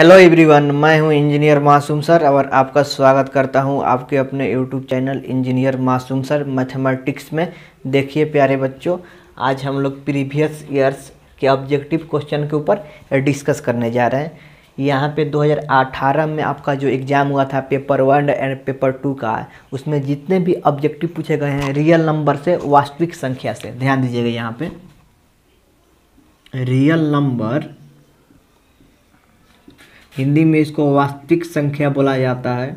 hello everyone मैं हूं engineer Masoom sir और आपका स्वागत करता हूं आपके अपने YouTube channel engineer Masoom sir mathematics में देखिए प्यारे बच्चों आज हम लोग प्रीवियस ईयर्स के ऑब्जेक्टिव क्वेश्चन के ऊपर डिस्कस करने जा रहे हैं यहाँ पे 2018 में आपका जो एग्ज़ाम हुआ था paper one and paper two का उसमें जितने भी ऑब्जेक्टिव पूछे गए हैं रियल नंबर से वास्तविक संख्या से ध्यान दीजिएगा यहाँ पर रियल नंबर हिंदी में इसको वास्तविक संख्या बोला जाता है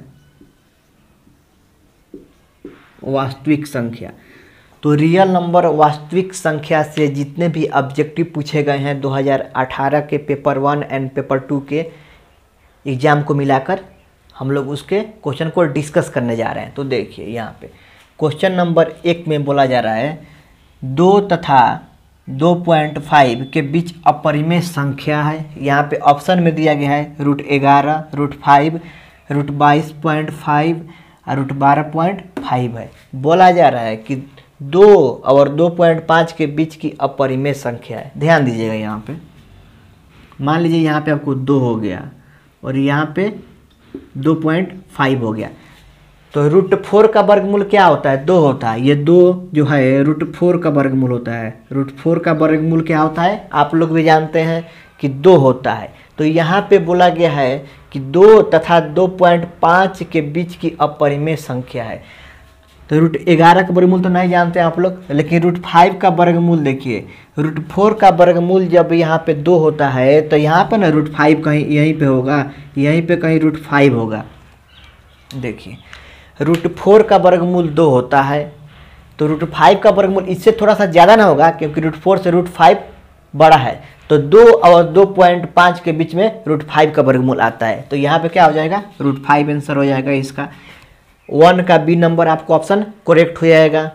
वास्तविक संख्या तो रियल नंबर वास्तविक संख्या से जितने भी ऑब्जेक्टिव पूछे गए हैं 2018 के paper one and paper two के एग्ज़ाम को मिलाकर हम लोग उसके क्वेश्चन को डिस्कस करने जा रहे हैं तो देखिए यहाँ पे क्वेश्चन नंबर एक में बोला जा रहा है दो तथा दो पॉइंट फाइव के बीच अपरिमेय संख्या है यहाँ पे ऑप्शन में दिया गया है रूट ग्यारह रूट फाइव रूट बाईस पॉइंट फाइव और रूट बारह पॉइंट फाइव है बोला जा रहा है कि दो और दो पॉइंट पाँच के बीच की अपरिमेय संख्या है ध्यान दीजिएगा यहाँ पे मान लीजिए यहाँ पे आपको दो हो गया और यहाँ पे दो पॉइंट फाइव हो गया तो रूट फोर का वर्गमूल क्या होता है दो होता है ये दो जो है रूट फोर का वर्गमूल होता है रूट फोर का वर्गमूल क्या होता है आप लोग भी जानते हैं कि दो होता है तो यहाँ पे बोला गया है कि दो तथा दो पॉइंट पाँच के बीच की अपरिमेय संख्या है तो रूट ग्यारह का वर्गमूल तो नहीं जानते हैं आप लोग लेकिन रूट फाइव का वर्गमूल देखिए रूट फोर का वर्गमूल जब यहाँ पे दो होता है तो यहाँ पे ना रूट फाइव कहीं यहीं पे होगा यहीं पे कहीं रूट फाइव होगा देखिए रूट फोर का वर्गमूल दो होता है तो रूट फाइव का वर्गमूल इससे थोड़ा सा ज़्यादा ना होगा क्योंकि रूट फोर से रूट फाइव बड़ा है तो दो और दो पॉइंट पाँच के बीच में रूट फाइव का वर्गमूल आता है तो यहाँ पे क्या हो जाएगा रूट फाइव आंसर हो जाएगा इसका वन का बी नंबर आपको ऑप्शन करेक्ट हो जाएगा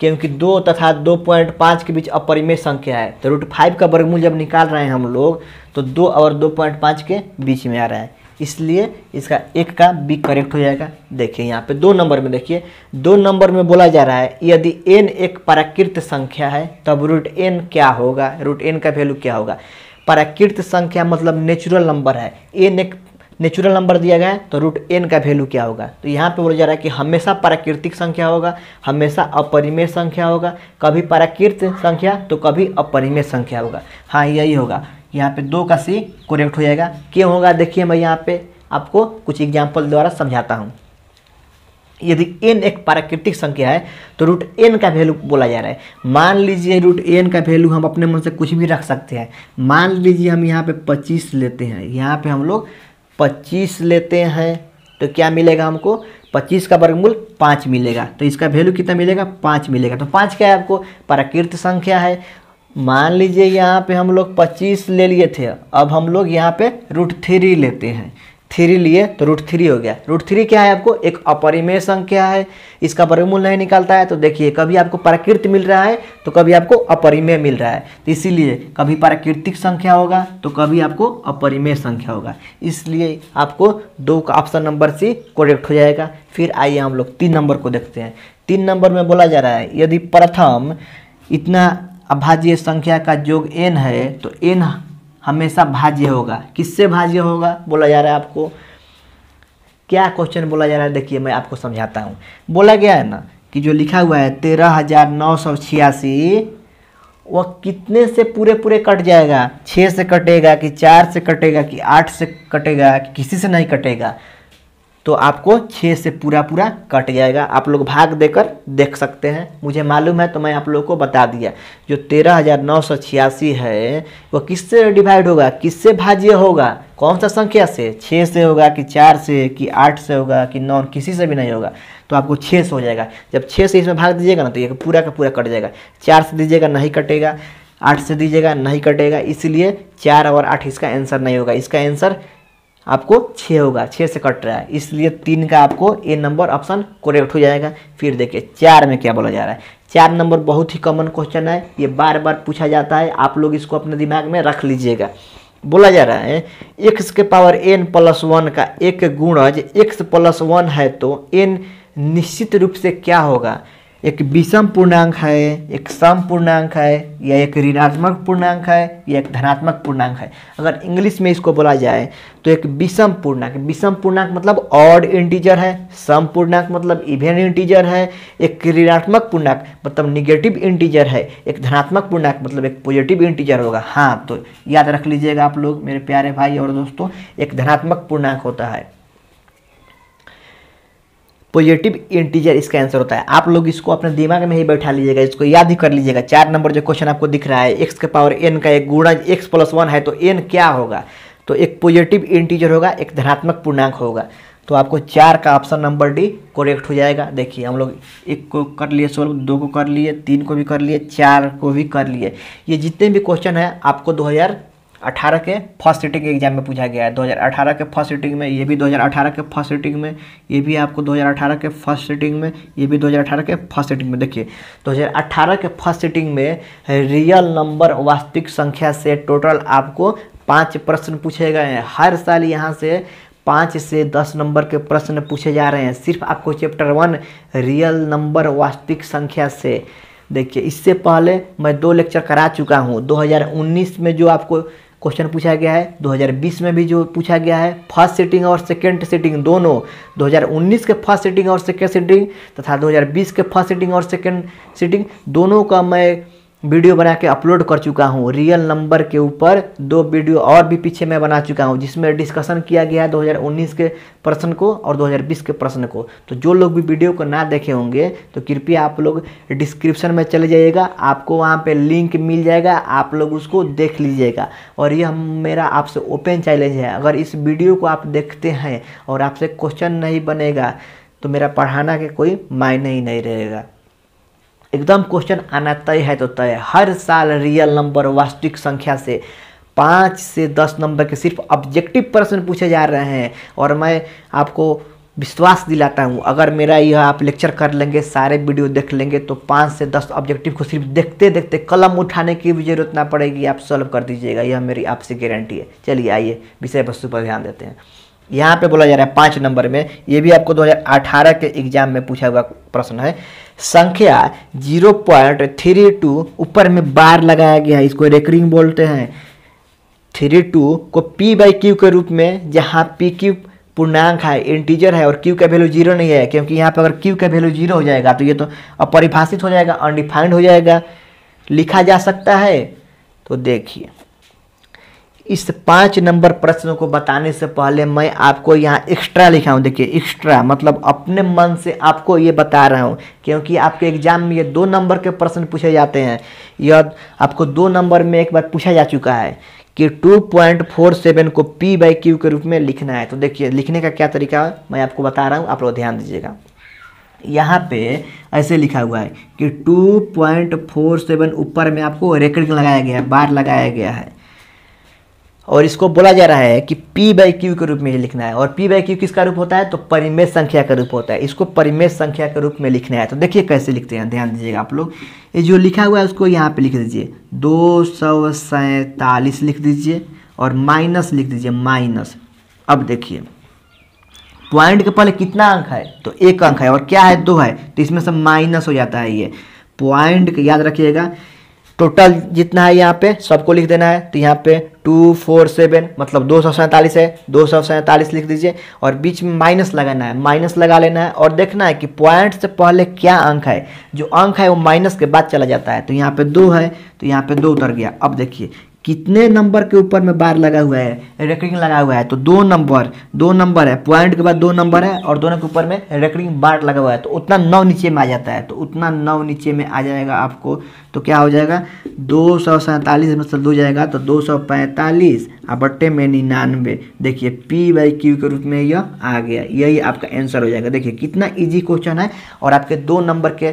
क्योंकि दो तथा दो पॉइंट पाँच के बीच अपरिमेय संख्या है तो रूट फाइव का वर्गमूल जब निकाल रहे हैं हम लोग तो दो और दो पॉइंट पाँच के बीच में आ रहा है इसलिए इसका एक का बी करेक्ट हो जाएगा देखिए यहाँ पे दो नंबर में देखिए दो नंबर में बोला जा रहा है यदि एन एक पराकृत संख्या है तब रूट एन क्या होगा रूट एन का वैल्यू क्या होगा पराकृत संख्या मतलब नेचुरल नंबर है एन एक नेचुरल नंबर दिया गया है तो रूट एन का वैल्यू क्या होगा तो यहाँ पे बोला जा रहा है कि हमेशा प्राकृतिक संख्या होगा हमेशा अपरिमेय संख्या होगा कभी प्राकृत संख्या तो कभी अपरिमेय संख्या होगा हाँ यही होगा यहाँ पे दो का सी करेक्ट हो जाएगा क्यों होगा देखिए मैं यहाँ पे आपको कुछ एग्जाम्पल द्वारा समझाता हूँ यदि एन एक प्राकृतिक संख्या है तो रूट एन का वैल्यू बोला जा रहा है मान लीजिए रूट एन का वैल्यू हम अपने मन से कुछ भी रख सकते हैं मान लीजिए हम यहाँ पे पच्चीस लेते हैं यहाँ पे हम लोग पच्चीस लेते हैं तो क्या मिलेगा हमको पच्चीस का वर्गमूल पाँच मिलेगा तो इसका वैल्यू कितना मिलेगा पाँच मिलेगा तो पाँच क्या है आपको प्राकृतिक संख्या है मान लीजिए यहाँ पे हम लोग पच्चीस ले लिए थे अब हम लोग यहाँ पे रूट थ्री लेते हैं थ्री लिए तो रूट थ्री हो गया रूट थ्री क्या है आपको एक अपरिमेय संख्या है इसका परिमूल नहीं निकलता है तो देखिए कभी आपको प्राकृत मिल रहा है तो कभी आपको अपरिमेय मिल रहा है तो इसीलिए कभी प्राकृतिक संख्या होगा तो कभी आपको अपरिमेय संख्या होगा इसलिए आपको दो का ऑप्शन नंबर सी कोरेक्ट हो जाएगा फिर आइए हम लोग तीन नंबर को देखते हैं तीन नंबर में बोला जा रहा है यदि प्रथम इतना अभाज्य संख्या का योग एन है तो एन हमेशा भाज्य होगा किससे भाज्य होगा बोला जा रहा है आपको क्या क्वेश्चन बोला जा रहा है देखिए मैं आपको समझाता हूँ बोला गया है ना कि जो लिखा हुआ है तेरह हज़ार नौ सौ छियासी वह कितने से पूरे पूरे कट जाएगा छः से कटेगा कि चार से कटेगा कि आठ से कटेगा कि किसी से नहीं कटेगा तो आपको छः से पूरा पूरा कट जाएगा आप लोग भाग देकर देख सकते हैं मुझे मालूम है तो मैं आप लोगों को बता दिया जो तेरह हज़ार नौ सौ छियासी है वो किससे डिवाइड होगा किससे भाज्य होगा कौन सा संख्या से छः से होगा कि चार से कि आठ से होगा कि नौ किसी से भी नहीं होगा तो आपको छः से हो जाएगा जब छः से इसमें भाग दीजिएगा ना तो ये पूरा का पूरा कट जाएगा चार से दीजिएगा नहीं कटेगा आठ से दीजिएगा नहीं कटेगा इसलिए चार और आठ इसका आंसर नहीं होगा इसका आंसर आपको छः होगा छः से कट रहा है इसलिए तीन का आपको ए नंबर ऑप्शन करेक्ट हो जाएगा फिर देखिए चार में क्या बोला जा रहा है चार नंबर बहुत ही कॉमन क्वेश्चन है ये बार बार पूछा जाता है आप लोग इसको अपने दिमाग में रख लीजिएगा बोला जा रहा है एक्स के पावर एन प्लस वन का एक गुणज एक्स प्लस वन है तो एन निश्चित रूप से क्या होगा एक विषम पूर्णांक है एक सम पूर्णांक है या एक ऋणात्मक पूर्णांक है या एक धनात्मक पूर्णांक है अगर इंग्लिश में इसको बोला जाए तो एक विषम पूर्णांक विषम पूर्णांक मतलब ऑड इंटीजर है सम पूर्णांक मतलब इवेन इंटीजर है एक ऋणात्मक पूर्णांक मतलब निगेटिव इंटीजर है एक धनात्मक पूर्णांक मतलब एक पॉजिटिव इंटीजर होगा हाँ तो याद रख लीजिएगा आप लोग मेरे प्यारे भाई और दोस्तों एक धनात्मक पूर्णांक होता है पॉजिटिव इंटीजर इसका आंसर होता है आप लोग इसको अपने दिमाग में ही बैठा लीजिएगा इसको याद ही कर लीजिएगा चार नंबर जो क्वेश्चन आपको दिख रहा है एक्स के पावर एन का एक गुणा एक्स प्लस वन है तो एन क्या होगा तो एक पॉजिटिव इंटीजर होगा एक धनात्मक पूर्णांक होगा तो आपको चार का ऑप्शन नंबर डी करेक्ट हो जाएगा देखिए हम लोग एक को कर लिए सोल्व दो को कर लिए तीन को भी कर लिए चार को भी कर लिए ये जितने भी क्वेश्चन है आपको दो हज़ार अठारह के फर्स्ट सीटिंग एग्जाम में पूछा गया है 2018 के फर्स्ट सीटिंग में ये भी 2018 के फर्स्ट सीटिंग में ये भी आपको 2018 के फर्स्ट सीटिंग में ये भी 2018 के फर्स्ट सीटिंग में देखिए 2018 के फर्स्ट सीटिंग में रियल नंबर वास्तविक संख्या से टोटल आपको पाँच प्रश्न पूछे गए हैं हर साल यहाँ से पाँच से दस नंबर के प्रश्न पूछे जा रहे हैं सिर्फ आपको चैप्टर वन रियल नंबर वास्तविक संख्या से देखिए इससे पहले मैं दो लेक्चर करा चुका हूँ 2019 में जो आपको क्वेश्चन पूछा गया है 2020 में भी जो पूछा गया है फर्स्ट सीटिंग और सेकेंड सीटिंग दोनों 2019 के फर्स्ट सीटिंग और सेकेंड सीटिंग तथा 2020 के फर्स्ट सीटिंग और सेकेंड सीटिंग दोनों का मैं वीडियो बना के अपलोड कर चुका हूँ रियल नंबर के ऊपर दो वीडियो और भी पीछे मैं बना चुका हूँ जिसमें डिस्कशन किया गया है 2019 के प्रश्न को और 2020 के प्रश्न को तो जो लोग भी वीडियो को ना देखे होंगे तो कृपया आप लोग डिस्क्रिप्शन में चले जाइएगा आपको वहाँ पे लिंक मिल जाएगा आप लोग उसको देख लीजिएगा और यह मेरा आपसे ओपन चैलेंज है अगर इस वीडियो को आप देखते हैं और आपसे क्वेश्चन नहीं बनेगा तो मेरा पढ़ाना के कोई मायने ही नहीं रहेगा एकदम क्वेश्चन आना तय है तो तय हर साल रियल नंबर वास्तविक संख्या से पाँच से दस नंबर के सिर्फ ऑब्जेक्टिव प्रश्न पूछे जा रहे हैं और मैं आपको विश्वास दिलाता हूँ अगर मेरा यह आप लेक्चर कर लेंगे सारे वीडियो देख लेंगे तो पाँच से दस ऑब्जेक्टिव को सिर्फ देखते देखते कलम उठाने की भी जरूरत ना पड़ेगी आप सॉल्व कर दीजिएगा यह मेरी आपसे गारंटी है चलिए आइए विषय वस्तु पर ध्यान देते हैं यहाँ पे बोला जा रहा है पाँच नंबर में ये भी आपको 2018 के एग्जाम में पूछा हुआ प्रश्न है संख्या 0.32 ऊपर में बार लगाया गया है इसको रेकरिंग बोलते हैं थ्री टू को पी बाई क्यू के रूप में जहाँ पी क्यू पूर्णांक है इंटीजर है और क्यू का वैल्यू जीरो नहीं है क्योंकि यहाँ पर अगर क्यू का वैल्यू जीरो हो जाएगा तो ये तो अपरिभाषित हो जाएगा अनडिफाइंड हो जाएगा लिखा जा सकता है तो देखिए इस पाँच नंबर प्रश्न को बताने से पहले मैं आपको यहाँ एक्स्ट्रा लिखा हूँ देखिए एक्स्ट्रा मतलब अपने मन से आपको ये बता रहा हूँ क्योंकि आपके एग्जाम में ये दो नंबर के प्रश्न पूछे जाते हैं यह आपको दो नंबर में एक बार पूछा जा चुका है कि 2.47 को पी बाई क्यू के रूप में लिखना है तो देखिए लिखने का क्या तरीका है मैं आपको बता रहा हूँ आप लोग ध्यान दीजिएगा यहाँ पे ऐसे लिखा हुआ है कि 2.47 ऊपर में आपको रेकर्डिंग लगाया गया है बार लगाया गया है और इसको बोला जा रहा है कि पी बाई क्यू के रूप में लिखना है और पी बाई क्यू किसका रूप होता है तो परिमेय संख्या का रूप होता है इसको परिमेय संख्या के रूप में लिखना है तो देखिए कैसे लिखते हैं ध्यान दीजिएगा आप लोग ये जो लिखा हुआ है उसको यहाँ पे लिख दीजिए दो सौ सैतालीस लिख दीजिए और माइनस लिख दीजिए माइनस अब देखिए पॉइंट के पहले कितना अंक है तो एक अंक है और क्या है दो है तो इसमें से माइनस हो जाता है ये पॉइंट याद रखिएगा टोटल जितना है यहाँ पे सबको लिख देना है तो यहाँ पे टू फोर सेवन मतलब दो सौ सैंतालीस है दो सौ सैंतालीस लिख दीजिए और बीच में माइनस लगाना है माइनस लगा लेना है और देखना है कि पॉइंट से पहले क्या अंक है जो अंक है वो माइनस के बाद चला जाता है तो यहाँ पे दो है तो यहाँ पे दो उतर गया अब देखिए कितने नंबर के ऊपर में बार लगा हुआ है रेकरिंग लगा हुआ है तो दो नंबर दो नंबर है पॉइंट के बाद दो नंबर है और दोनों के ऊपर में रेकरिंग बार लगा हुआ है तो उतना नौ नीचे में आ जाता है तो उतना नौ नीचे में आ जाएगा आपको तो क्या हो जाएगा दो सौ सैंतालीस मतलब दो जाएगा तो दो सौ पैंतालीस और बट्टे में निन्यानवे देखिए पी बाई क्यू के रूप में यह आ गया यही आपका आंसर हो जाएगा देखिए कितना ईजी क्वेश्चन है और आपके दो नंबर के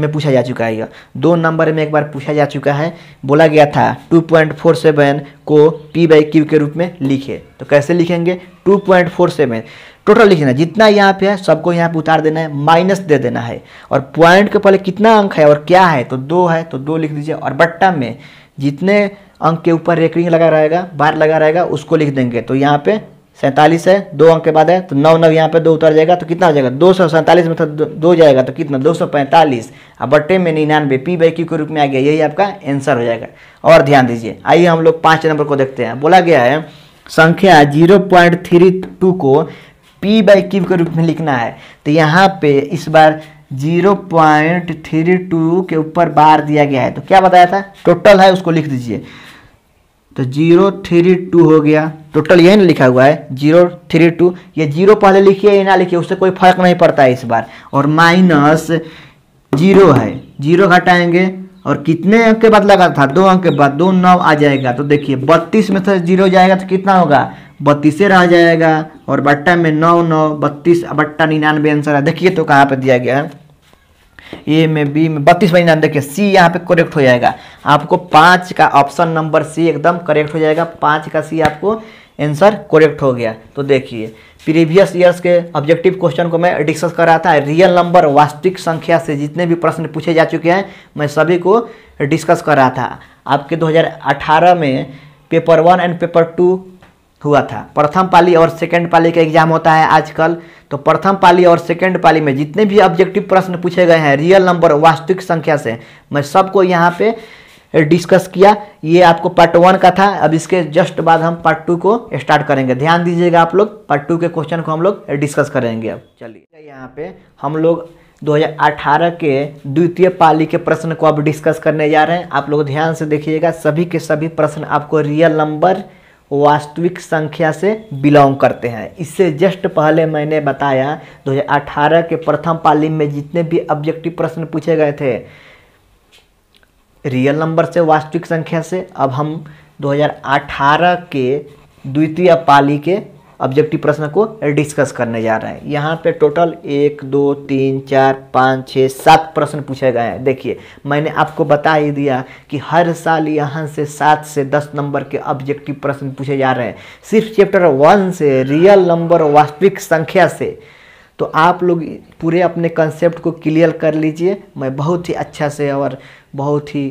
में पूछा जा चुका है दो नंबर में एक बार पूछा जा चुका है बोला गया था 2.47 को पी बाई क्यू के रूप में लिखे तो कैसे लिखेंगे 2.47 टोटल लिखना जितना यहाँ पे है सबको यहाँ पे उतार देना है माइनस दे देना है और पॉइंट के पहले कितना अंक है और क्या है तो दो है तो दो लिख दीजिए और बट्टा में जितने अंक के ऊपर रेकरिंग लगा रहेगा बार लगा रहेगा उसको लिख देंगे तो यहाँ पे सैंतालीस है दो अंक के बाद है तो नौ नौ यहाँ पे दो उतर जाएगा तो कितना हो जाएगा दो सौ सैंतालीस में दो, दो जाएगा तो कितना दो सौ पैंतालीस और बट्टे में निन्यानवे पी बाई क्यू के रूप में आ गया यही आपका आंसर हो जाएगा और ध्यान दीजिए आइए हम लोग पाँच नंबर को देखते हैं बोला गया है संख्या जीरो पॉइंट थ्री टू को पी बाई क्यू के रूप में लिखना है तो यहाँ पे इस बार जीरो पॉइंट थ्री टू के ऊपर बार दिया गया है तो क्या बताया था टोटल है उसको लिख दीजिए तो जीरो थ्री टू हो गया टोटल यही ना लिखा हुआ है जीरो थ्री टू ये जीरो पहले लिखिए या ना लिखिए उससे कोई फर्क नहीं पड़ता है इस बार और माइनस जीरो है जीरो घटाएंगे और कितने अंक के बाद लगा था दो अंक के बाद दो नौ आ जाएगा तो देखिए बत्तीस में से जीरो जाएगा तो कितना होगा बत्तीस रह जाएगा और बट्टा में नौ नौ बत्तीस बट्टा निन्यानवे आंसर है देखिए तो कहाँ पर दिया गया है ए में बी में बत्तीस बाई नाम देखिए सी यहाँ पे करेक्ट हो जाएगा आपको पाँच का ऑप्शन नंबर सी एकदम करेक्ट हो जाएगा पाँच का सी आपको आंसर करेक्ट हो गया तो देखिए प्रीवियस ईयर्स के ऑब्जेक्टिव क्वेश्चन को मैं डिस्कस कर रहा था रियल नंबर वास्तविक संख्या से जितने भी प्रश्न पूछे जा चुके हैं मैं सभी को डिस्कस कर रहा था आपके 2018 में paper one and paper two हुआ था प्रथम पाली और सेकंड पाली का एग्जाम होता है आजकल तो प्रथम पाली और सेकंड पाली में जितने भी ऑब्जेक्टिव प्रश्न पूछे गए हैं रियल नंबर वास्तविक संख्या से मैं सबको यहाँ पे डिस्कस किया ये आपको पार्ट वन का था अब इसके जस्ट बाद हम पार्ट टू को स्टार्ट करेंगे ध्यान दीजिएगा आप लोग पार्ट टू के क्वेश्चन को हम लोग डिस्कस करेंगे अब चलिए यहाँ पे हम लोग 2018 के द्वितीय पाली के प्रश्न को अब डिस्कस करने जा रहे हैं आप लोग ध्यान से देखिएगा सभी के सभी प्रश्न आपको रियल नंबर वास्तविक संख्या से बिलोंग करते हैं इससे जस्ट पहले मैंने बताया 2018 के प्रथम पाली में जितने भी ऑब्जेक्टिव प्रश्न पूछे गए थे रियल नंबर से वास्तविक संख्या से अब हम 2018 के द्वितीय पाली के ऑब्जेक्टिव प्रश्न को डिस्कस करने जा रहे हैं यहाँ पे टोटल एक दो तीन चार पाँच छः सात प्रश्न पूछे गए हैं देखिए मैंने आपको बता ही दिया कि हर साल यहाँ से सात से दस नंबर के ऑब्जेक्टिव प्रश्न पूछे जा रहे हैं सिर्फ चैप्टर वन से रियल नंबर वास्तविक संख्या से तो आप लोग पूरे अपने कंसेप्ट को क्लियर कर लीजिए मैं बहुत ही अच्छा से और बहुत ही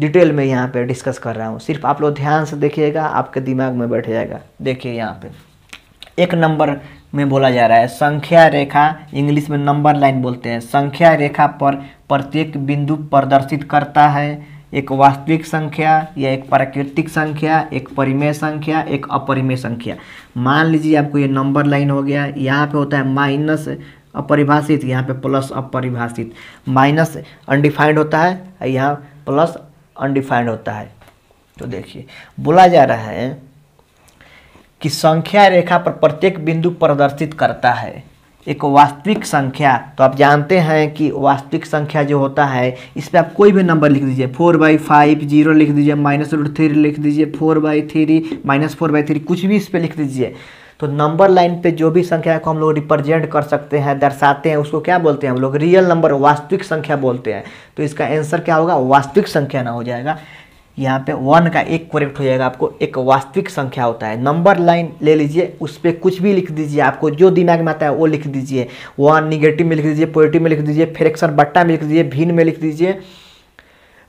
डिटेल में यहाँ पे डिस्कस कर रहा हूँ सिर्फ आप लोग ध्यान से देखिएगा आपके दिमाग में बैठ जाएगा देखिए यहाँ पे एक नंबर में बोला जा रहा है संख्या रेखा इंग्लिश में नंबर लाइन बोलते हैं संख्या रेखा पर प्रत्येक बिंदु प्रदर्शित करता है एक वास्तविक संख्या या एक प्राकृतिक संख्या एक परिमेय संख्या एक अपरिमेय संख्या मान लीजिए आपको ये नंबर लाइन हो गया यहाँ पे होता है माइनस अपरिभाषित यहाँ पे प्लस अपरिभाषित माइनस अनडिफाइंड होता है यहाँ प्लस अनडिफाइंड होता है तो देखिए बोला जा रहा है कि संख्या रेखा पर प्रत्येक बिंदु प्रदर्शित करता है एक वास्तविक संख्या तो आप जानते हैं कि वास्तविक संख्या जो होता है इस पर आप कोई भी नंबर लिख दीजिए फोर बाई फाइव जीरो लिख दीजिए माइनस रूट थ्री लिख दीजिए four by three minus four by three कुछ भी इस पर लिख दीजिए तो नंबर लाइन पे जो भी संख्या को हम लोग रिप्रेजेंट कर सकते हैं दर्शाते हैं उसको क्या बोलते हैं हम लोग रियल नंबर वास्तविक संख्या बोलते हैं तो इसका आंसर क्या होगा वास्तविक संख्या ना हो जाएगा यहाँ पे वन का एक करेक्ट हो जाएगा आपको एक वास्तविक संख्या होता है नंबर लाइन ले लीजिए उस पर कुछ भी लिख दीजिए आपको जो दिमाग में आता है वो लिख दीजिए वन निगेटिव में लिख दीजिए पॉजिटिव में लिख दीजिए फ्रैक्शन बट्टा में लिख दीजिए भिन्न में लिख दीजिए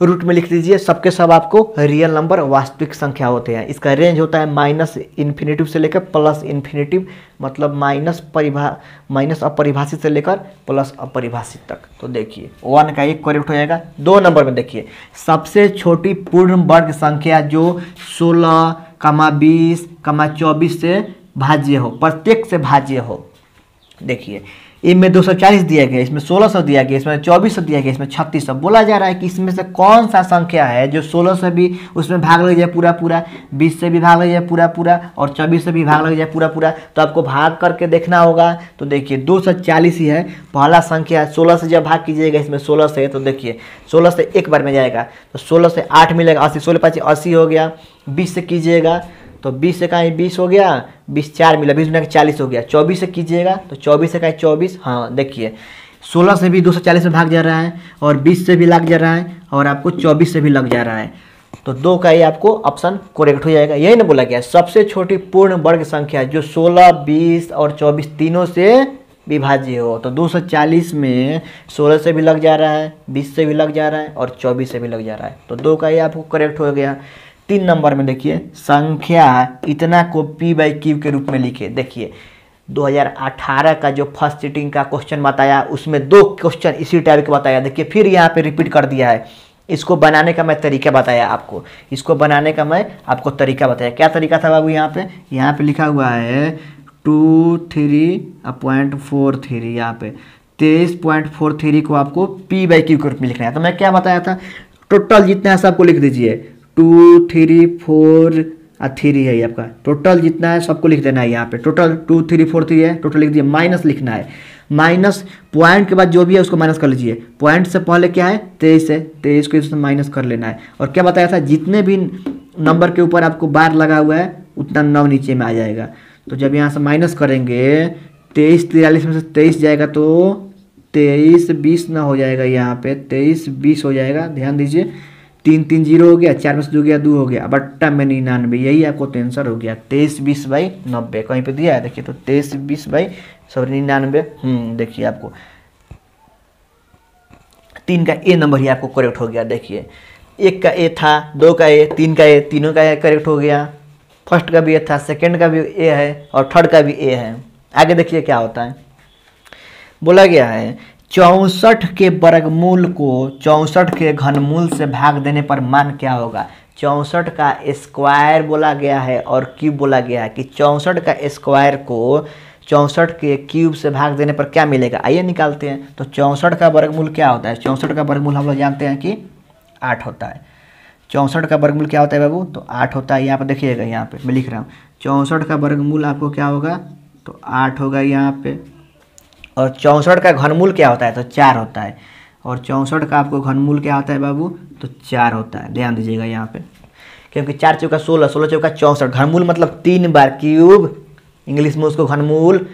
रूट में लिख दीजिए सबके सब आपको रियल नंबर वास्तविक संख्या होते हैं इसका रेंज होता है माइनस इन्फिनेटिव से लेकर प्लस इन्फिनेटिव मतलब माइनस परिभा माइनस अपरिभाषित से लेकर प्लस अपरिभाषित तक तो देखिए वन का एक करेक्ट हो जाएगा दो नंबर में देखिए सबसे छोटी पूर्ण वर्ग संख्या जो सोलह कमा बीस कमा चौबीस से भाज्य हो प्रत्येक से भाज्य हो देखिए इनमें 240 दिया गया इसमें 1600 दिया गया इसमें 2400 दिया गया इसमें 3600 बोला जा रहा है कि इसमें से कौन सा संख्या है जो 1600 से भी उसमें भाग लग जाए पूरा पूरा 20 से भी भाग लग जाए पूरा पूरा और 24 से भी भाग लग जाए पूरा पूरा तो आपको भाग करके देखना होगा तो देखिए 240 ही है पहला संख्या सोलह से जब भाग कीजिएगा इसमें सोलह से तो देखिए सोलह से एक बार में जाएगा तो सोलह से आठ मिलेगा अस्सी सोलह पाँच अस्सी हो गया बीस से कीजिएगा तो बीस कहा बीस हो गया बीस चार मिला बीस मिला के चालीस हो गया चौबीस से कीजिएगा तो चौबीस कहा चौबीस हाँ देखिए सोलह से भी दो सौ चालीस में भाग जा रहा है और बीस से भी लग जा रहा है और आपको चौबीस से भी लग जा रहा है तो दो का ये आपको ऑप्शन करेक्ट हो जाएगा यही ना बोला गया सबसे छोटी पूर्ण वर्ग संख्या जो सोलह बीस और चौबीस तीनों से विभाज्य हो तो 240 में 16 से भी लग जा रहा है 20 से भी लग जा रहा है और 24 से भी लग जा रहा है तो दो का ये आपको करेक्ट हो गया तीन नंबर में देखिए संख्या इतना को पी बाई क्यू के रूप में लिखे देखिए 2018 का जो फर्स्ट सीटिंग का क्वेश्चन बताया उसमें दो क्वेश्चन इसी टाइप के बताया देखिए फिर यहाँ पे रिपीट कर दिया है इसको बनाने का मैं तरीका बताया आपको इसको बनाने का मैं आपको तरीका बताया क्या तरीका था बाबू यहाँ पे यहाँ पे लिखा हुआ है two three point four three यहाँ पे तेईस पॉइंट फोर थ्री को आपको पी बाई क्यू के रूप में लिखना है तो मैं क्या बताया था टोटल जितना है सबको लिख दीजिए टू थ्री फोर थ्री है ये आपका टोटल जितना है सबको लिख देना है यहाँ पे total two three four three है टोटल लिख दिए माइनस लिखना है माइनस पॉइंट के बाद जो भी है उसको माइनस कर लीजिए पॉइंट से पहले क्या है तेईस है तेईस को इसमें माइनस कर लेना है और क्या बताया था जितने भी नंबर के ऊपर आपको बार लगा हुआ है उतना नौ नीचे में आ जाएगा तो जब यहाँ से माइनस करेंगे तेईस तिरालीस में से तेईस जाएगा तो तेईस बीस ना हो जाएगा यहाँ पे तेईस बीस हो जाएगा ध्यान दीजिए तीन तीन जीरो हो गया चार में से दो गया दो हो गया बट्टा में निन्यानवे यही आपको तो आंसर हो गया तेईस बीस बाई नब्बे कहीं पे दिया है देखिए तो तेईस बीस बाई सॉरी निन्यानवे हम्म, देखिए आपको तीन का ए नंबर ही आपको करेक्ट हो गया देखिए एक का ए था दो का ए तीन का ए तीनों का ए करेक्ट हो गया फर्स्ट का भी ए था सेकेंड का भी ए है और थर्ड का भी ए है आगे देखिए क्या होता है बोला गया है चौंसठ के वर्गमूल को चौंसठ के घनमूल से भाग देने पर मान क्या होगा चौंसठ का स्क्वायर बोला गया है और क्यूब बोला गया है कि चौंसठ का स्क्वायर को चौंसठ के क्यूब से भाग देने पर क्या मिलेगा आइए निकालते हैं तो चौंसठ का वर्गमूल क्या होता है चौंसठ का वर्गमूल हम लोग जानते हैं कि आठ होता है चौंसठ का वर्गमूल क्या होता है बाबू तो आठ होता है यहाँ पर देखिएगा यहाँ पे मैं लिख रहा हूँ चौंसठ का वर्गमूल आपको क्या होगा तो आठ होगा यहाँ पे और चौंसठ का घनमूल क्या होता है तो चार होता है और चौंसठ का आपको घनमूल क्या होता है बाबू तो चार होता है ध्यान दीजिएगा यहाँ पे क्योंकि चार चौका सोलह सोलह चौका चौंसठ घनमूल मतलब तीन बार क्यूब इंग्लिश में उसको घनमूल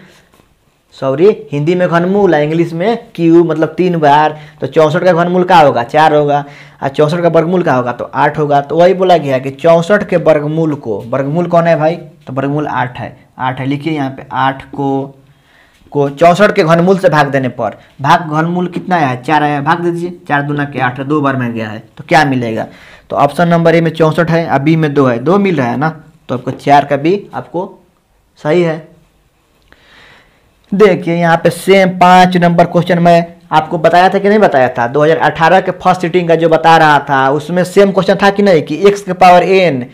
सॉरी हिंदी में घनमूल है इंग्लिश में क्यूब मतलब तीन बार तो चौंसठ का घनमूल क्या होगा चार होगा और चौंसठ का वर्गमूल का होगा तो आठ होगा तो वही बोला गया कि चौंसठ के वर्गमूल को वर्गमूल कौन है भाई तो वर्गमूल आठ है आठ है लिखिए यहाँ पे आठ को को चौसठ के घनमूल से भाग देने पर भाग घनमूल कितना आया है चार आया भाग दे दीजिए चार दूना के आठ दो बार में गया है तो क्या मिलेगा तो ऑप्शन नंबर ए में चौंसठ है और बी में दो है दो मिल रहा है ना तो आपको चार का बी आपको सही है देखिए यहाँ पे सेम पाँच नंबर क्वेश्चन में आपको बताया था कि नहीं बताया था 2018 के फर्स्ट सीटिंग का जो बता रहा था उसमें सेम क्वेश्चन था कि नहीं कि एक्स के पावर एन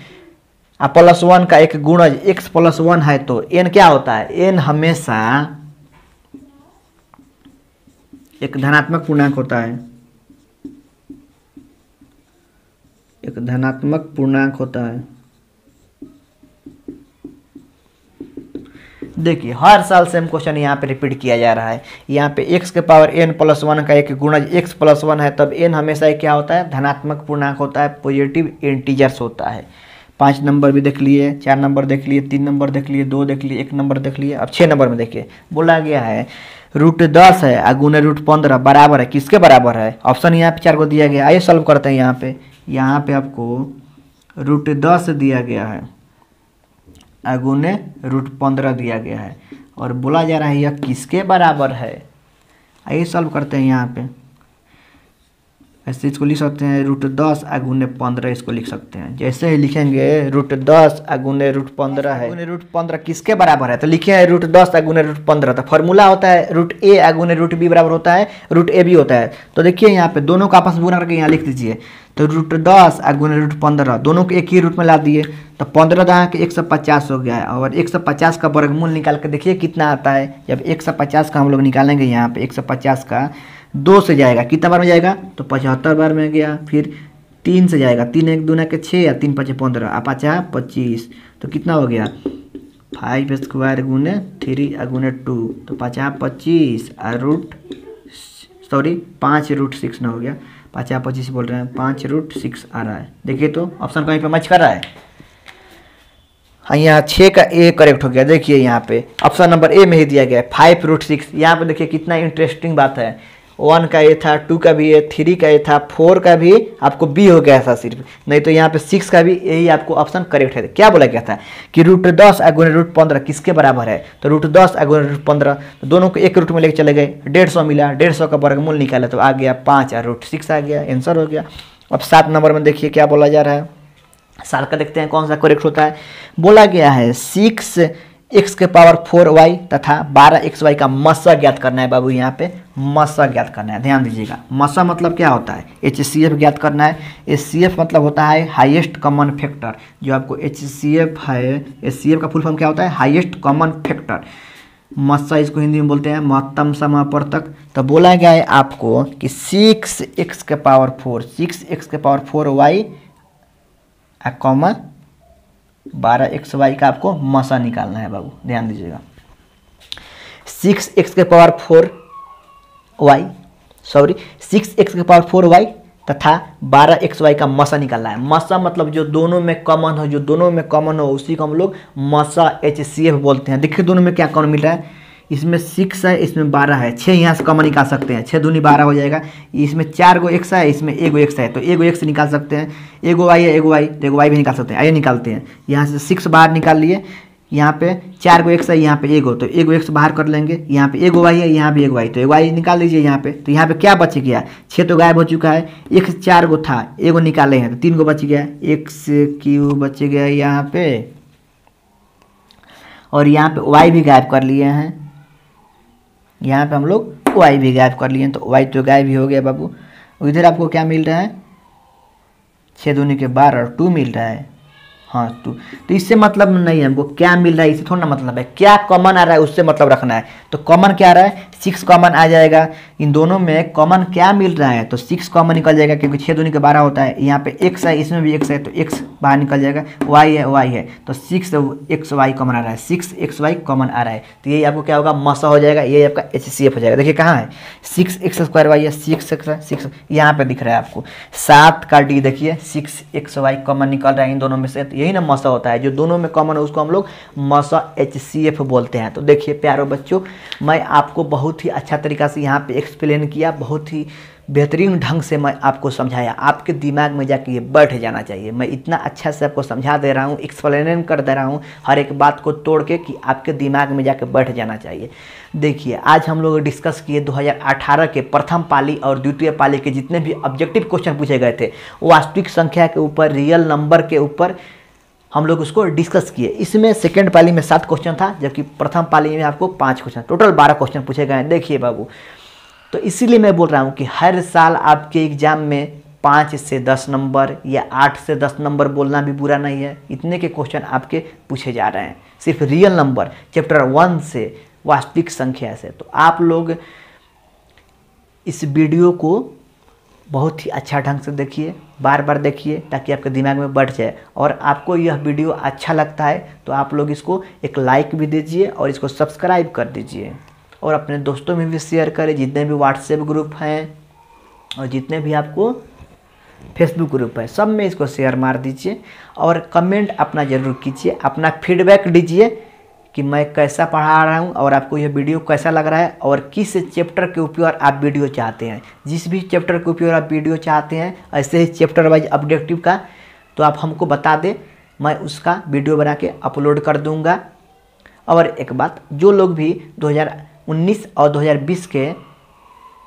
प्लस वन का एक गुणज एक्स प्लस वन है तो एन क्या होता है एन हमेशा एक धनात्मक पूर्णांक होता है एक धनात्मक पूर्णांक होता है देखिए हर साल सेम क्वेश्चन यहाँ पे रिपीट किया जा रहा है यहाँ पे x के पावर n प्लस वन का एक गुणा x प्लस वन है तब n हमेशा क्या होता है धनात्मक पूर्णांक होता है पॉजिटिव इंटीजर्स होता है पाँच नंबर भी देख लिए चार नंबर देख लिए तीन नंबर देख लिए दो देख लिए एक नंबर देख लिए अब छः नंबर में देखिए बोला गया है रूट दस है आ गुना रूट पंद्रह बराबर है किसके बराबर है ऑप्शन यहाँ पे चार को दिया गया आइए सॉल्व करते हैं यहाँ पे यहाँ पे आपको रूट दस दिया गया है अगुने रूट पंद्रह दिया गया है और बोला जा रहा है यह किसके बराबर है आइए सॉल्व करते हैं यहाँ पे ऐसे इसको लिख सकते हैं रूट दस अगुने पंद्रह इसको लिख सकते हैं जैसे ही लिखेंगे रूट दस अगुने रूट पंद्रह है अगुने रूट पंद्रह किसके बराबर है तो लिखे हैं रूट दस अगुने रूट पंद्रह तो फॉर्मूला होता है रूट ए अगुने रूट बी बराबर होता है रूट ए बी होता है तो देखिए यहाँ पे दोनों का आपस में गुना करके यहाँ लिख दीजिए तो रूट दस अगुने रूट पंद्रह दोनों को एक ही रूट में ला दिए तो पंद्रह दाह तो के एक सौ पचास हो गया है और एक सौ पचास का वर्गमूल निकाल के देखिए कितना आता है जब एक सौ पचास का हम लोग निकालेंगे यहाँ पे एक सौ पचास का दो से जाएगा कितना बार में जाएगा तो पचहत्तर बार में गया फिर तीन से जाएगा तीन एक दूना के छः या तीन पचे पंद्रह आ पाचा पच्चीस तो कितना हो गया फाइव स्क्वायर गुने थ्री और गुने टू तो पचा पच्चीस और रूट सॉरी पाँच रूट सिक्स ना हो गया पचा पच्चीस बोल रहे हैं पाँच रूट सिक्स आ रहा है देखिए तो ऑप्शन कहीं पे मच कर रहा है हाँ यहाँ छः का ए करेक्ट हो गया देखिए यहाँ पे ऑप्शन नंबर ए में ही दिया गया है फाइव रूट सिक्स यहाँ पर देखिए कितना इंटरेस्टिंग बात है वन का ये था टू का भी ये थ्री का ये था फोर का भी आपको बी हो गया था सिर्फ नहीं तो यहाँ पे सिक्स का भी यही आपको ऑप्शन करेक्ट है क्या बोला गया था कि रूट दस अगुने रूट पंद्रह किसके बराबर है तो रूट दस अगुने रूट पंद्रह तो दोनों को एक रूट में लेके चले गए डेढ़ सौ मिला डेढ़ सौ का वर्गमूल निकाला तो आ गया पाँच और रूट सिक्स आ गया आंसर हो गया अब सात नंबर में देखिए क्या बोला जा रहा है साल का देखते हैं कौन सा करेक्ट होता है बोला गया है सिक्स एक्स के पावर फोर वाई तथा बारह एक्स वाई का मसा ज्ञात करना है बाबू यहाँ पे मसा ज्ञात करना है ध्यान दीजिएगा मसा मतलब क्या होता है एच सी एफ ज्ञात करना है एच सी एफ मतलब होता है हाईएस्ट कॉमन फैक्टर जो आपको एच सी एफ है एच सी एफ का फुल फॉर्म क्या होता है हाईएस्ट कॉमन फैक्टर मसा इसको हिंदी में बोलते हैं महत्तम समापर्तक तो बोला गया है आपको कि सिक्स एक्स के पावर फोर सिक्स एक्स के पावर फोर वाई कॉमन बारह एक्स वाई का आपको मसा निकालना है बाबू ध्यान दीजिएगा सिक्स एक्स के power four y sorry six x के पावर फोर वाई तथा बारह एक्स वाई का मसा निकालना है मसा मतलब जो दोनों में कॉमन हो जो दोनों में कॉमन हो उसी को हम लोग मसा एच सी एफ बोलते हैं देखिए दोनों में क्या कॉमन मिल रहा है इसमें सिक्स है इसमें बारह है छः यहाँ से कॉमन निकाल सकते हैं छः दूनी बारह हो जाएगा इसमें चार गो एक्स है इसमें एगो एक्स है तो एगो एक्स निकाल सकते हैं एगो वाई है एगो वाई तो एगो वाई भी निकाल सकते हैं आइए निकालते हैं यहाँ से सिक्स बाहर निकाल लिए यहाँ पे चार गो एक्स है यहाँ पे एगो तो एगो एक्स बाहर कर लेंगे यहाँ पे एगो वाई है यहाँ पे एगो वाई तो एगो वाई निकाल लीजिए यहाँ पे तो यहाँ पे क्या बच गया छः तो गायब हो चुका है एक चार गो था एगो निकाले हैं तो तीन गो बच गया एक्स क्यू बच गया यहाँ पे और यहाँ पे वाई भी गायब कर लिए हैं यहाँ पे हम लोग वाई भी गायब कर लिए तो वाई तो गायब ही हो गया बाबू इधर आपको क्या मिल रहा है छः दूनी के बारह और टू मिल रहा है हाँ टू तो इससे मतलब नहीं है हमको क्या मिल रहा है इससे थोड़ा ना मतलब है क्या कॉमन आ रहा है उससे मतलब रखना है तो कॉमन क्या आ रहा है सिक्स कॉमन आ जाएगा इन दोनों में कॉमन क्या मिल रहा है तो सिक्स कॉमन निकल जाएगा क्योंकि छः दोनों के बारह होता है यहाँ पे एक्स है इसमें भी एक्स है तो एक्स बाहर निकल जाएगा वाई है वाई है तो सिक्स एक्स वाई कॉमन आ रहा है सिक्स एक्स वाई कॉमन आ रहा है तो यही आपको क्या होगा मसा हो जाएगा यही आपका एच सी एफ हो जाएगा देखिए कहाँ है सिक्स एक्स स्क्वायर वाई है सिक्स एक्स सिक्स यहाँ पे दिख रहा है आपको सात का डी देखिए सिक्स एक्स वाई कॉमन निकल रहा है इन दोनों में से तो यही ना मसा होता है जो दोनों में कॉमन है उसको हम लोग मसा एच सी एफ बोलते हैं तो देखिए प्यारो बच्चों मैं आपको बहुत बहुत ही अच्छा तरीका से यहाँ पे एक्सप्लेन किया बहुत ही बेहतरीन ढंग से मैं आपको समझाया आपके दिमाग में जाके ये बैठ जाना चाहिए मैं इतना अच्छा से आपको समझा दे रहा हूँ एक्सप्लेन कर दे रहा हूँ हर एक बात को तोड़ के कि आपके दिमाग में जाके बैठ जाना चाहिए देखिए आज हम लोग डिस्कस किए 2018 के प्रथम पाली और द्वितीय पाली के जितने भी ऑब्जेक्टिव क्वेश्चन पूछे गए थे वास्तविक संख्या के ऊपर रियल नंबर के ऊपर हम लोग उसको डिस्कस किए इसमें सेकेंड पाली में सात क्वेश्चन था जबकि प्रथम पाली में आपको पाँच क्वेश्चन टोटल बारह क्वेश्चन पूछे गए हैं देखिए बाबू तो इसीलिए मैं बोल रहा हूँ कि हर साल आपके एग्ज़ाम में पाँच से दस नंबर या आठ से दस नंबर बोलना भी बुरा नहीं है इतने के क्वेश्चन आपके पूछे जा रहे हैं सिर्फ रियल नंबर चैप्टर वन से वास्तविक संख्या से तो आप लोग इस वीडियो को बहुत ही अच्छा ढंग से देखिए बार बार देखिए ताकि आपके दिमाग में बढ़ जाए और आपको यह वीडियो अच्छा लगता है तो आप लोग इसको एक लाइक भी दीजिए और इसको सब्सक्राइब कर दीजिए और अपने दोस्तों में भी शेयर करें जितने भी व्हाट्सएप ग्रुप हैं और जितने भी आपको फेसबुक ग्रुप है सब में इसको शेयर मार दीजिए और कमेंट अपना ज़रूर कीजिए अपना फीडबैक दीजिए कि मैं कैसा पढ़ा रहा हूँ और आपको यह वीडियो कैसा लग रहा है और किस चैप्टर के ऊपर आप वीडियो चाहते हैं जिस भी चैप्टर के ऊपर आप वीडियो चाहते हैं ऐसे ही चैप्टर वाइज ऑब्जेक्टिव का तो आप हमको बता दें मैं उसका वीडियो बना के अपलोड कर दूँगा और एक बात जो लोग भी दो और दो के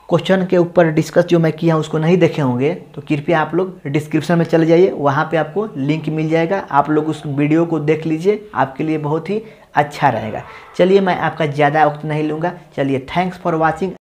क्वेश्चन के ऊपर डिस्कस जो मैं किया उसको नहीं देखे होंगे तो कृपया आप लोग डिस्क्रिप्शन में चले जाइए वहाँ पे आपको लिंक मिल जाएगा आप लोग उस वीडियो को देख लीजिए आपके लिए बहुत ही अच्छा रहेगा चलिए मैं आपका ज़्यादा वक्त नहीं लूँगा चलिए थैंक्स फॉर वॉचिंग